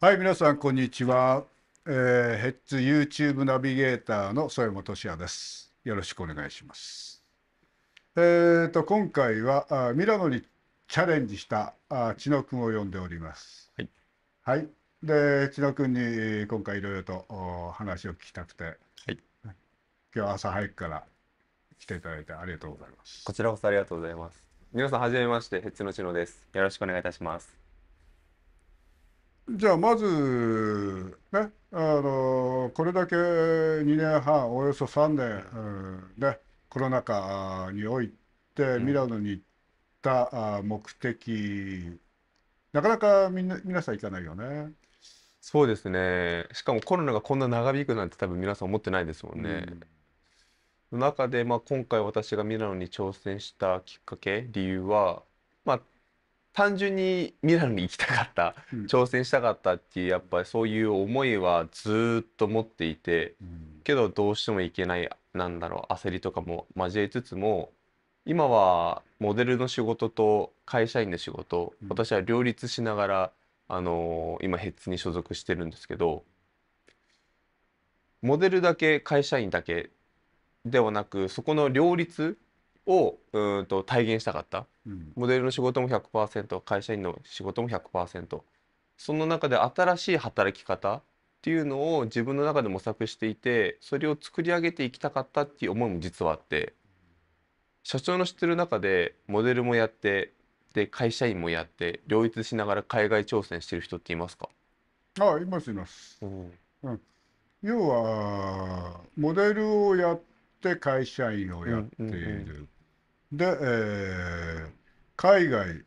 はい、皆さん、こんにちは。えー、ヘッツ YouTube ナビゲーターの添本俊也です。よろしくお願いします。えーと、今回はあミラノにチャレンジしたあ千野くんを呼んでおります。はい。はい、で、千野くんに今回いろいろと話を聞きたくて、はい、今日朝早くから来ていただいてありがとうございます。こちらこそありがとうございます。皆さん、はじめまして、ヘッツの千野です。よろしくお願いいたします。じゃあまず、ね、あのこれだけ2年半およそ3年、うんね、コロナ禍においてミラノに行った目的、なかなかみんな皆さん行かないよね。そうですねしかもコロナがこんな長引くなんて多分皆さん思ってないですもんね。うん、中で、まあ、今回私がミラノに挑戦したきっかけ理由は、まあ、単純にミラノに行きたかった、うん、挑戦したかったっていうやっぱりそういう思いはずっと持っていて、うん、けどどうしても行けないなんだろう焦りとかも交えつつも今はモデルの仕事と会社員の仕事、うん、私は両立しながら、あのー、今ヘッズに所属してるんですけどモデルだけ会社員だけではなくそこの両立をうんと体現したかった、うん、モデルの仕事も100%会社員の仕事も100%その中で新しい働き方っていうのを自分の中で模索していてそれを作り上げていきたかったっていう思いも実はあって社長の知ってる中でモデルもやってで会社員もやって両立しながら海外挑戦してる人っていますかあいますいます、うん、うん、要はモデルをやって会社員をやっているで、えー、海外、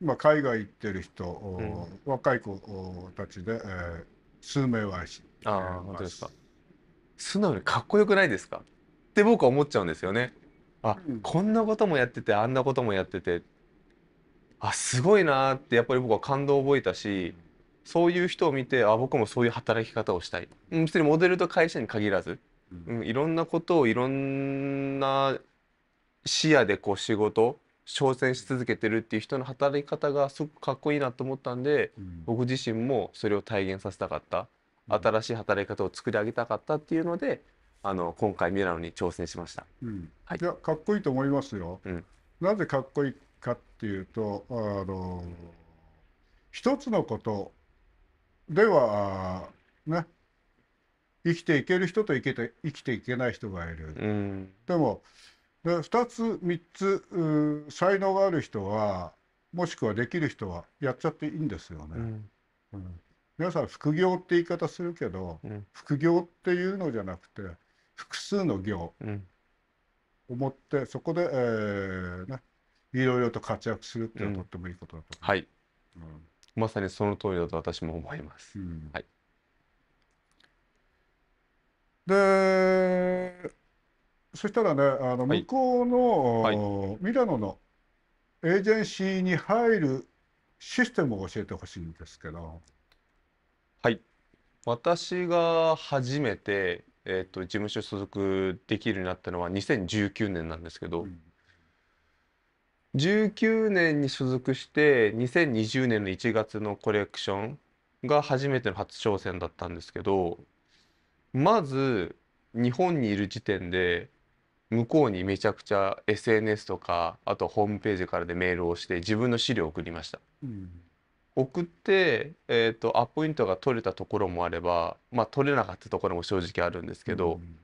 まあ、海外行ってる人、うん、若い子たちで、えー、数名はああ、本当ですか。素直にかっこよくないですかって僕は思っちゃうんですよね。あ、うん、こんなこともやっててあんなこともやっててあすごいなってやっぱり僕は感動を覚えたしそういう人を見てあ僕もそういう働き方をしたい別にモデルと会社に限らず、うん、うん、いろんなことをいろんな視野でこう仕事挑戦し続けてるっていう人の働き方がすごくかっこいいなと思ったんで、うん、僕自身もそれを体現させたかった、うん、新しい働き方を作り上げたかったっていうのであの今回ミラノに挑戦しました、うんはい、いやかっこいいと思いますよ、うん、なぜかっこいいかっていうとあの一つのことではね生きていける人と生きて生きていけない人がいる、でもで2つ3つ才能がある人はもしくはできる人はやっちゃっていいんですよね。うん、うん、皆さん副業って言い方するけど、うん、副業っていうのじゃなくて複数の業を持って、そこで、えーね、いろいろと活躍するっていうのはとってもいいことだと思います。はい、まさにその通りだと私も思います。うん、はい、でそしたらね、あの向こうの、はいはい、ミラノのエージェンシーに入るシステムを教えてほしいんですけど。はい。私が初めて、えーと、と事務所所属できるようになったのは2019年なんですけど、うん、19年に所属して2020年の1月のコレクションが初めての初挑戦だったんですけどまず日本にいる時点で向こうにめちゃくちゃ SNS とかあとホームページからでメールをして自分の資料を送りました。うん送って、えーと、アポイントが取れたところもあれば、まあ、取れなかったところも正直あるんですけど、うん、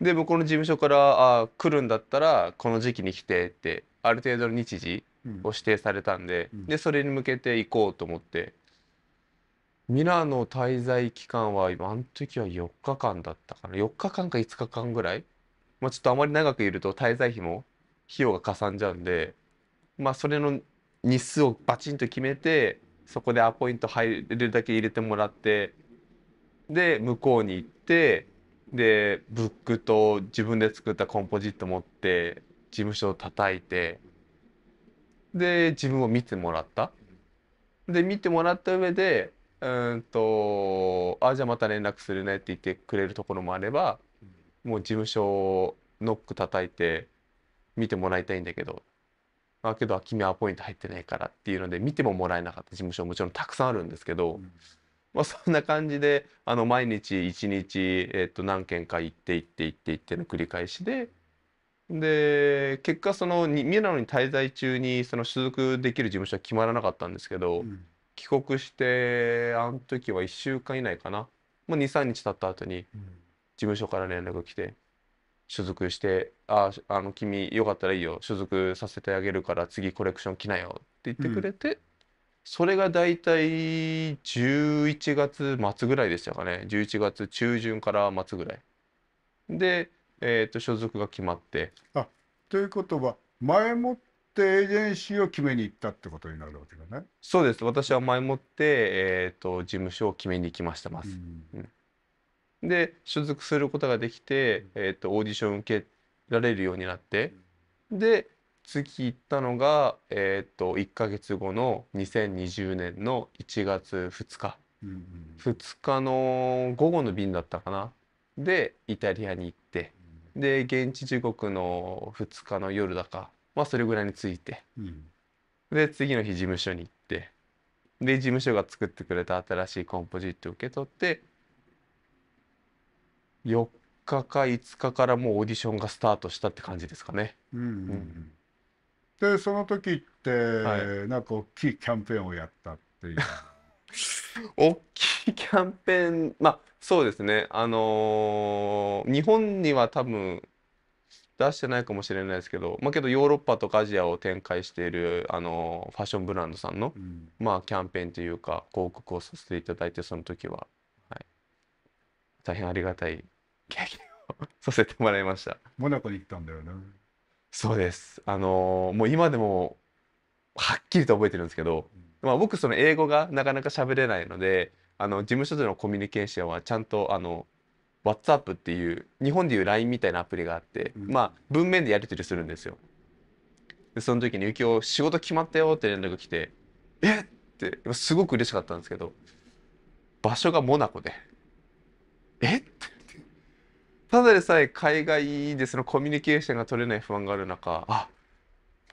で向こうの事務所からあ来るんだったらこの時期に来てってある程度の日時を指定されたんでうん、でそれに向けて行こうと思ってミラーの滞在期間は今あの時は4日間だったかな4日間か5日間ぐらいまあ、ちょっとあまり長くいると滞在費も費用がかさんじゃうんで、まあ、それの日数をバチンと決めてそこでアポイント入れるだけ入れてもらってで向こうに行ってでブックと自分で作ったコンポジット持って事務所を叩いてで自分を見てもらったで見てもらった上でうんとあじゃあまた連絡するねって言ってくれるところもあればもう事務所をノック叩いて見てもらいたいんだけどけど君はアポイント入ってないからっていうので見てももらえなかった事務所もちろんたくさんあるんですけど、うん、まあ、そんな感じであの毎日一日、えと何件か行って行って行って行っての繰り返しで。で結果そのミラノに滞在中にその所属できる事務所は決まらなかったんですけど、うん、帰国してあの時は1週間以内かな、まあ、23日経った後に、務所から連絡来て所属して「ああの君よかったらいいよ所属させてあげるから次コレクション来なよ」って言ってくれて、うん、それが大体11月末ぐらいでしたかね11月中旬から末ぐらいで、えーと、所属が決まってあということは前もってエージェンシーを決めに行ったってことになるわけだねそうです私は前もって、えーと事務所を決めに行きましたます、うんうんで所属することができて、えーと、オーディション受けられるようになってで次行ったのが、えーと、1か月後の2020年の1月2日、2日の午後の便だったかなでイタリアに行ってで現地時刻の2日の夜だかまあそれぐらいに着いて、で次の日事務所に行ってで事務所が作ってくれた新しいコンポジットを受け取って4日か5日からもうオーディションがスタートしたって感じですかね。うんうん、でその時って、はい、なんか大きいキャンペーンをやったっていう。大きいキャンペーンまあそうですねあのー、日本には多分出してないかもしれないですけどまあけどヨーロッパとかアジアを展開している、あのー、ファッションブランドさんの、うん、まあキャンペーンというか広告をさせていただいてその時は、大変ありがたい経験をさせてもらいました。モナコに行ったんだよね。そうです。あのー、もう今でもはっきりと覚えてるんですけど、まあ、僕その英語がなかなか喋れないのであの事務所でのコミュニケーションはちゃんとあの WhatsApp っていう日本でいう LINE みたいなアプリがあって、うん、まあ文面でやり取りするんですよ。でその時に「今日仕事決まったよ」って連絡が来て「えっ!」ってすごく嬉しかったんですけど場所がモナコで「えっ?」ってただでさえ海外でそのコミュニケーションが取れない不安がある中あ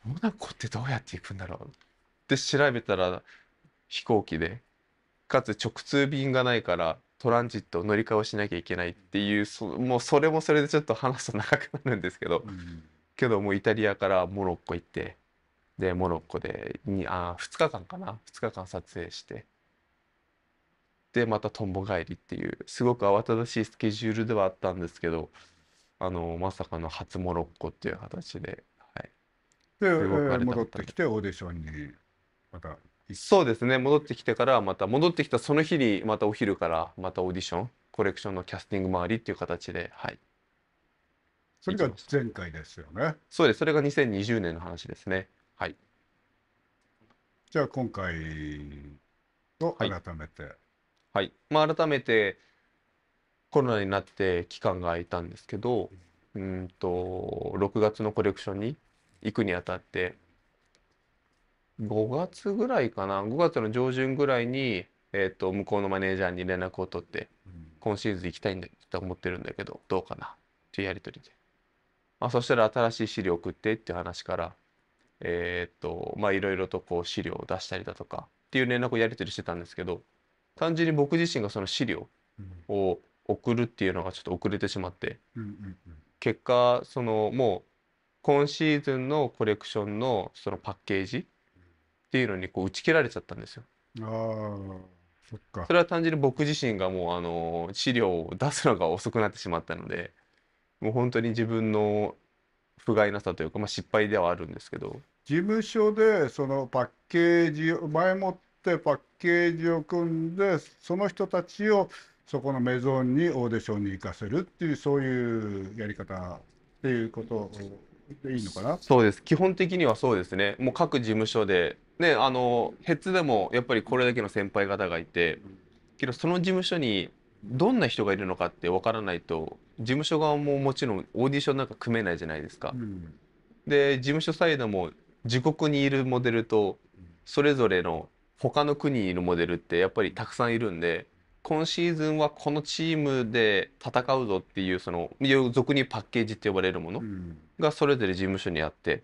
モナコってどうやって行くんだろうって調べたら飛行機でかつ直通便がないからトランジット乗り換えをしなきゃいけないっていうもうそれもそれでちょっと話すと長くなるんですけど、うん、けどもうイタリアからモロッコ行ってでモロッコでにあ2日間かな2日間撮影してでまたとんぼ返りっていうすごく慌ただしいスケジュールではあったんですけどあのまさかの初モロッコっていう形で、はい、で、えー戻ってきてオーディションにまたそうですね戻ってきてからまた戻ってきたその日にまたお昼からまたオーディションコレクションのキャスティング回りっていう形ではいそれが前回ですよねそうですそれが2020年の話ですねはいじゃあ今回を改めて、はい。まあ、改めてコロナになって期間が空いたんですけど、うんと、6月のコレクションに行くにあたって、5月ぐらいかな、5月の上旬ぐらいに、えっ、と、向こうのマネージャーに連絡を取って、今シーズン行きたいんだと思ってるんだけど、どうかなっていうやり取りで。まあ、そしたら新しい資料送ってっていう話から、えっ、と、まあいろいろとこう資料を出したりだとかっていう連絡をやり取りしてたんですけど、単純に僕自身がその資料を送るっていうのがちょっと遅れてしまって、結果そのもう今シーズンのコレクションのそのパッケージっていうのにこう打ち切られちゃったんですよ。あそっかそれは単純に僕自身がもうあの資料を出すのが遅くなってしまったのでもう本当に自分の不甲斐なさというか、まあ、失敗ではあるんですけど事務所でそのパッケージ前もっってパッケージを組んでその人たちをそこのメゾンにオーディションに行かせるっていうそういうやり方っていうことでいいのかなそうです基本的にはそうですねもう各事務所で、ね、あのヘッズでもやっぱりこれだけの先輩方がいてけどその事務所にどんな人がいるのかって分からないと事務所側ももちろんオーディションなんか組めないじゃないですか。うん、で事務所サイドも自国にいるモデルとそれぞれの他の国にいるモデルってやっぱりたくさんいるんで今シーズンはこのチームで戦うぞっていうその俗にパッケージって呼ばれるものがそれぞれ事務所にあって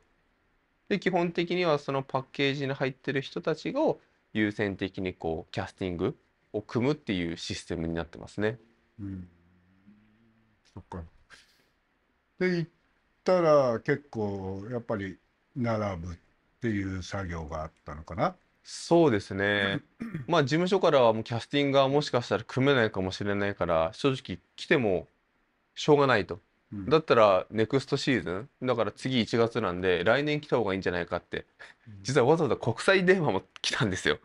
で基本的にはそのパッケージに入ってる人たちを優先的にこうキャスティングを組むっていうシステムになってますね。うん、そっかで行ったら結構やっぱり並ぶっていう作業があったのかなそうですね。まあ、事務所からはもうキャスティングがもしかしたら組めないかもしれないから、正直来てもしょうがないと。だったら、ネクストシーズン、だから次1月なんで、来年来た方がいいんじゃないかって。実はわざわざ国際電話も来たんですよ。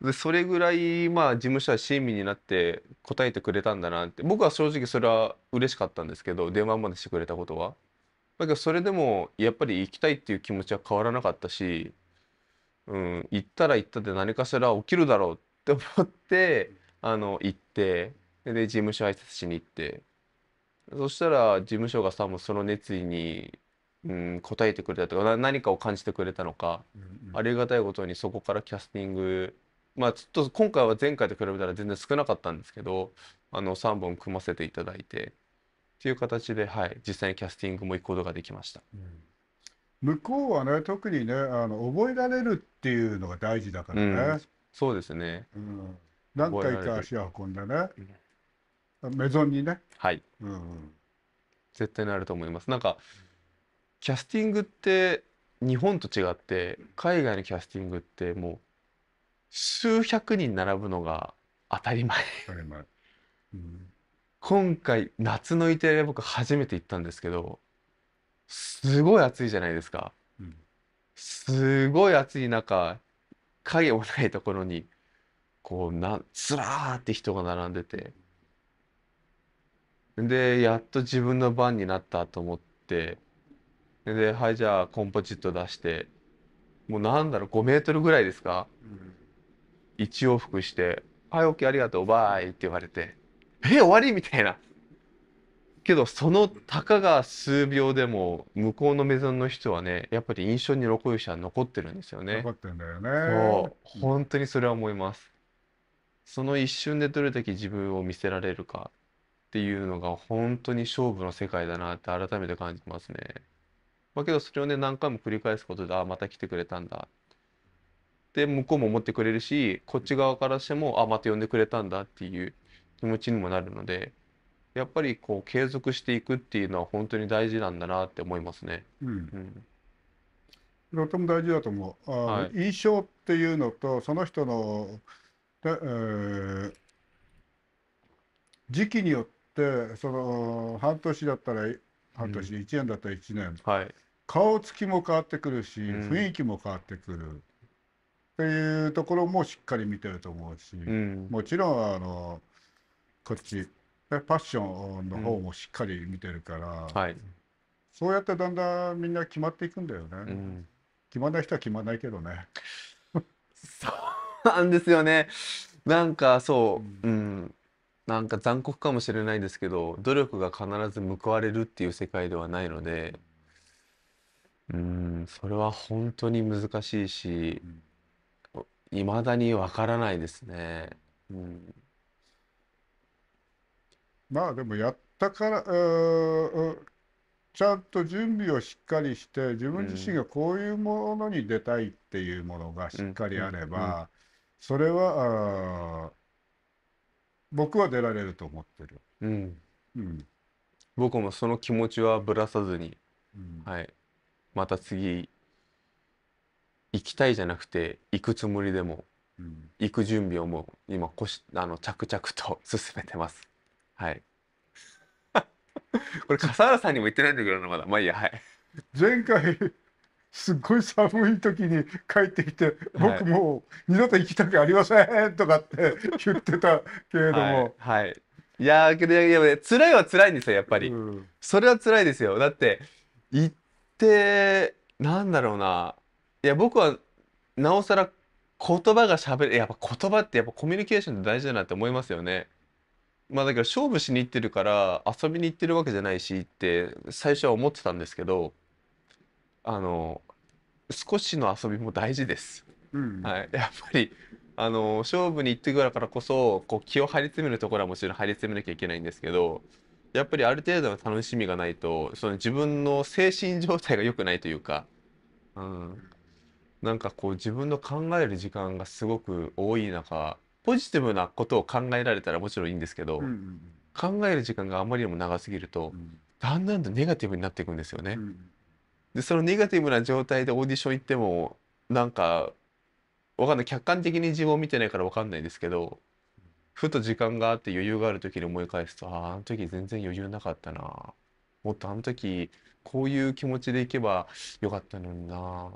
で、それぐらい、まあ、事務所は親身になって答えてくれたんだなって。僕は正直それは嬉しかったんですけど、電話までしてくれたことは。だけど、それでも、やっぱり行きたいっていう気持ちは変わらなかったし、うん、行ったら行ったで何かしら起きるだろうって思ってあの行ってで事務所挨拶しに行ってそしたら事務所がさもうその熱意に、うん、応えてくれたとか何かを感じてくれたのか、うんうん、ありがたいことにそこからキャスティングまあちょっと今回は前回と比べたら全然少なかったんですけどあの3本組ませていただいてっていう形で、はい、実際にキャスティングも行くことができました。うん向こうはね特にねあの覚えられるっていうのが大事だからね、うん、そうですね、うん、何回か足を運んでね、メゾンにねはい、うん、絶対なると思いますなんかキャスティングって日本と違って海外のキャスティングってもう数百人並ぶのが当たり前当たり前、うん、今回夏のイタリア僕初めて行ったんですけどすごい暑いじゃないですか。すごい暑い中、影もないところに、こう、な、ずらーって人が並んでて。で、やっと自分の番になったと思って、で、はい、じゃあコンポジット出して、もうなんだろう、5メートルぐらいですか、うん、1往復して、はい、OK、ありがとう、バイって言われて、え、終わりみたいな。けどそのたかが数秒でも向こうのメゾンの人はねやっぱり印象に残る人は残ってるんですよね。残ってんだよね。そう本当にそれは思います。その一瞬でどれだけ自分を見せられるかっていうのが本当に勝負の世界だなって改めて感じますね。まあ、けどそれをね何回も繰り返すことでああまた来てくれたんだで向こうも思ってくれるしこっち側からしてもあまた呼んでくれたんだっていう気持ちにもなるのでやっぱりこう継続していくっていうのは本当に大事なんだなって思いますね。うん、うんとても大事だと思うあ、はい、印象っていうのとその人のえー、時期によってその半年だったら半年、うん、1年だったら1年、はい、顔つきも変わってくるし、うん、雰囲気も変わってくるっていうところもしっかり見てると思うし、うん、もちろんあのこっちでパッションの方もしっかり見てるから、はい、そうやってだんだんみんな決まっていくんだよね、うん、決まらない人は決まらないけどねそうなんですよねなんかそう、うん、うん、なんか残酷かもしれないですけど努力が必ず報われるっていう世界ではないのでうんそれは本当に難しいしいま、うん、だにわからないですね。うんまあでもやったからちゃんと準備をしっかりして自分自身がこういうものに出たいっていうものがしっかりあれば、それは僕は出られると思ってる。うんうん、僕もその気持ちはぶらさずに、うん、はい、また次行きたいじゃなくて行くつもりでも、行く準備をもう今こしあの着々と 進めてます。はいこれ笠原さんにも言ってないんだけどなまだまあいいやはい前回すっごい寒い時に帰ってきて僕もう二度と行きたくありませんとかって 言ってたけれどはいも、はいいやーけどいやいや辛いは辛いんですよやっぱりうんそれは辛いですよ。だって、行って、なんだろうな。いや、僕は、なおさら言葉が喋るやっぱ言葉ってやっぱコミュニケーションって大事だなって思いますよね。まあだけど勝負しに行ってるから遊びに行ってるわけじゃないしって最初は思ってたんですけどあの少しの遊びも大事です、うん、はい、やっぱりあの勝負に行ってくからこそこう気を張り詰めるところはもちろん張り詰めなきゃいけないんですけどやっぱりある程度の楽しみがないとその自分の精神状態が良くないというか、うん、なんかこう自分の考える時間がすごく多い中ポジティブなことを考えられたらもちろんいいんですけど、うんうん、考える時間があまりにも長すぎると、うん、だんだんとネガティブになっていくんですよね。うん、でそのネガティブな状態でオーディション行ってもなんかわかんない客観的に自分を見てないからわかんないですけどふと時間があって余裕がある時に思い返すとあああの時全然余裕なかったなもっとあの時こういう気持ちでいけばよかったのになっ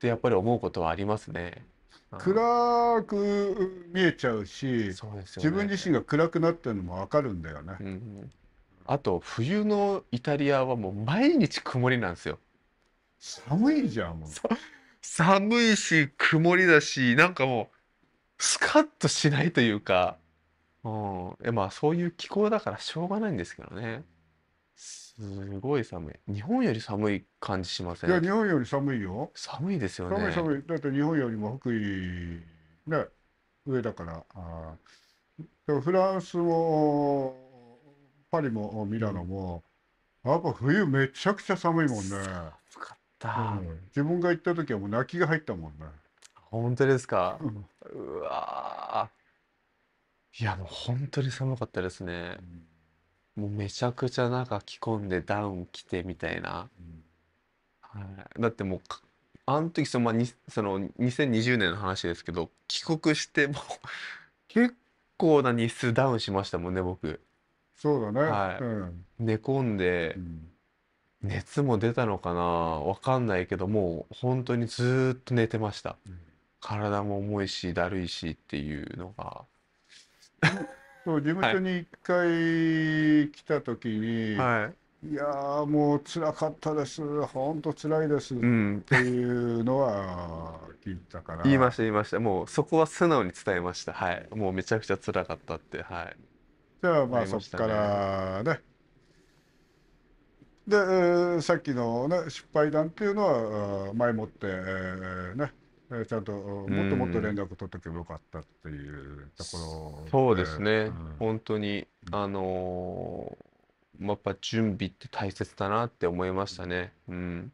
てやっぱり思うことはありますね。暗く見えちゃうし、ね、自分自身が暗くなってるのも分かるんだよね、うん、あと冬のイタリアはもう毎日曇りなんですよ寒いじゃんもう寒いし曇りだしなんかもうスカッとしないというか、うん、まあそういう気候だからしょうがないんですけどねすごい寒い。日本より寒い感じしませいや、日本より寒いよ。寒いですよ寒いね。寒い。だって日本よりも福井、ね、上だから。あでもフランスも、パリもミラノも、やっぱ冬めちゃくちゃ寒いもんね。暑かっうた。ん、自分が行った時はもう泣きが入ったもんね。本当ですか。うんうわー。いや、もう本当に寒かったですね。もうめちゃくちゃ中着込んでダウン着てみたいな。はい、だってもうあの時その,、まあ、にその2020年の話ですけど帰国しても 結構な日数ダウンしましたもんね僕。そうだね、はい、うん、寝込んで、うん、熱も出たのかなわかんないけどもう本当にずっと寝てました、うん、体も重いしだるいしっていうのがそう事務所に一回来た時に、はい、いやもう辛かったです本当辛いですっていうのは聞いたから、うん、言いました言いましたもうそこは素直に伝えましたはいもうめちゃくちゃ辛かったってはいじゃあまあそっからねで、えー、さっきの、ね、失敗談っていうのは前もって、ねちゃんともっともっと連絡取っておけばよかったっていうところ、そうですね、うん、本当に、あのー、やっぱ準備って大切だなって思いましたね。うん、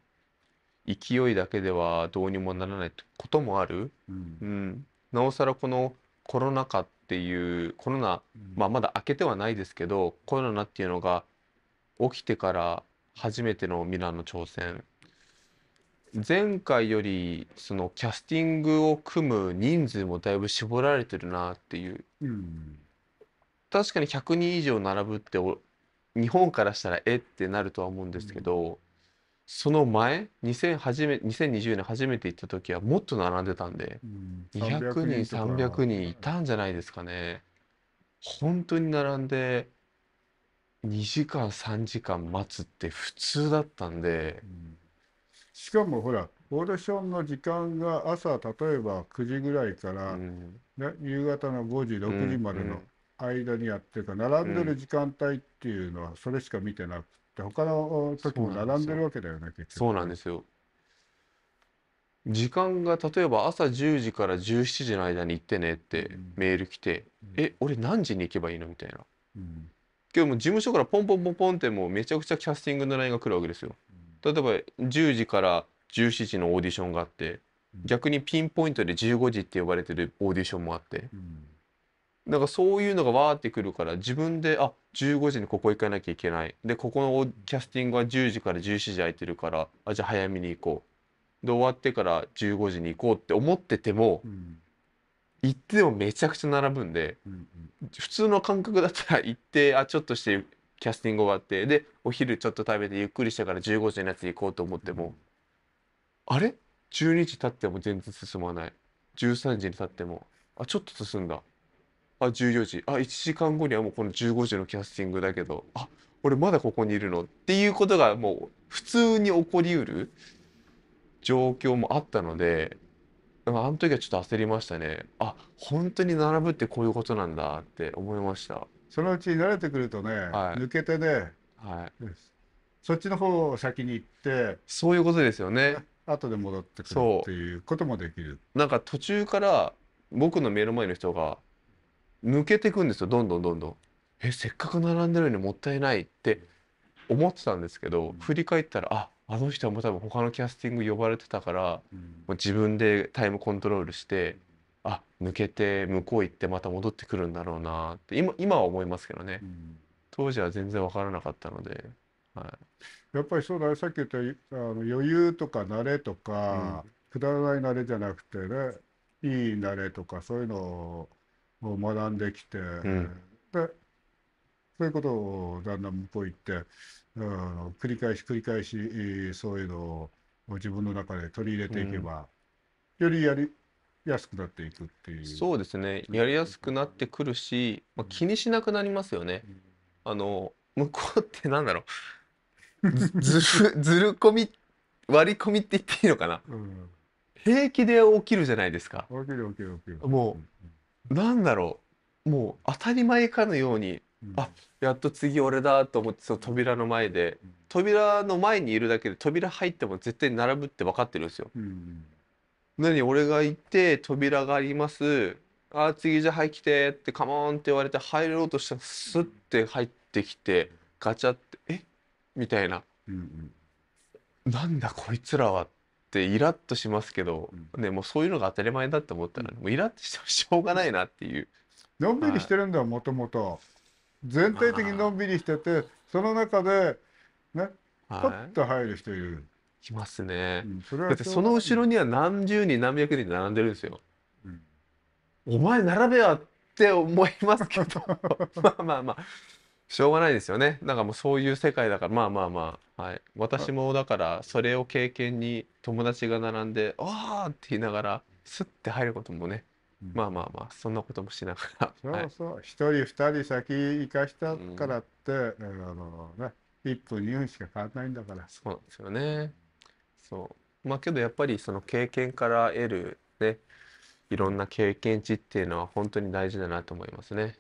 勢いだけではどうにもならないこともある、うん、うん、なおさらこのコロナ禍っていうコロナ、まあ、まだ明けてはないですけどコロナっていうのが起きてから初めてのミラーの挑戦前回よりそのキャスティングを組む人数もだいぶ絞られてるなっていう、うん、確かに100人以上並ぶって日本からしたらえってなるとは思うんですけど、うん、その前2020年初めて行った時はもっと並んでたんで、うん、200人300人いたんじゃないですかね。本当に並んで2時間3時間待つって普通だったんで。うんしかもほらオーディションの時間が朝例えば9時ぐらいから、ね、夕方の5時6時までの間にやってるから並んでる時間帯っていうのはそれしか見てなくて他の時も並んでるわけだよね結局。そうなんですよ時間が例えば朝10時から17時の間に行ってねってメール来て「うん、え俺何時に行けばいいの?」みたいな。うん、今日も事務所からポンポンポンポンってもうめちゃくちゃキャスティングのラインが来るわけですよ。例えば10時から17時のオーディションがあって逆にピンポイントで15時って呼ばれてるオーディションもあって、うかそういうのがわーってくるから自分であ15時にここ行かなきゃいけないでここのキャスティングは10時から17時空いてるからあじゃあ早めに行こうで終わってから15時に行こうって思ってても、行ってもめちゃくちゃ並ぶんで、普通の感覚だったら行ってあちょっとしてキャスティング終わってでお昼ちょっと食べてゆっくりしたから15時のやつ行こうと思っても、あれ ?12 時経っても全然進まない13時に経ってもあちょっと進んだあ14時あ1時間後にはもうこの15時のキャスティングだけどあ俺まだここにいるのっていうことがもう普通に起こりうる状況もあったのであの時はちょっと焦りましたねあ本当に並ぶってこういうことなんだって思いました。そのうち慣れてくるとね、はい、抜けてね、はい、そっちの方を先に行ってそういうことですよね後で戻ってくるっていうこともできるなんか途中から僕の目の前の人が抜けていくんですよどんどんどんどんえせっかく並んでるのにもったいないって思ってたんですけど、うん、振り返ったらああの人はもう多分他のキャスティング呼ばれてたから、うん、もう自分でタイムコントロールしてあ、抜けて向こう行ってまた戻ってくるんだろうなって、今今は思いますけどね。うん。当時は全然分からなかったので、はい。やっぱりそうだね、さっき言ったあの余裕とか慣れとうか、ん。くだらない慣れじゃなくてね、いい慣れとかそういうのを学んできて、うん。で、そういうことをだんだん向こう行って、あの繰り返し繰り返し、そういうのを自分の中で取り入れていけん。ば、よりやり安くなっていくっていう。そうですね。やりやすくなってくるし、まあ、気にしなくなりますよね。あの、向こうってなんだろう。ず ずる、ずる込み、割り込みって言っていいのかな。うん平気で起きるじゃないですか。起きる起きる起きる。もう、なんだろう。もう当たり前かのように、あ、やっと次俺だと思って、その扉の前で、扉の前にいるだけで扉入っても絶対並ぶって分かってるんですよ。うん何俺が行って扉がありますあ次じゃあはい来てってカモンって言われて入ろうとしたらスッて入ってきてガチャってえみたいな、うんうん、なんだこいつらはってイラッとしますけど、うん、ねもうそういうのが当たり前だって思ったら、ね、もうイラッとしてもしょうがないなっていうのんびりしてるんだよもともと全体的にのんびりしててその中でねパッと入る人いる。いますね、うん、だってその後ろには何十人何百人並んでるんですよ、うん、お前並べやって思いますけど まあまあまあしょうがないですよねんかもうそういう世界だからまあまあまあはい私もだからそれを経験に友達が並んで「ああ!」って言いながらスッて入ることもねまあまあまあそんなこともしながら。そうそう一、はい、1人二人先行かしたからって、うん、あのね一分二分しか変わらないんだから。そうなんですよね。そう。まあけどやっぱりその経験から得るね、いろんな経験値っていうのは本当に大事だなと思いますね。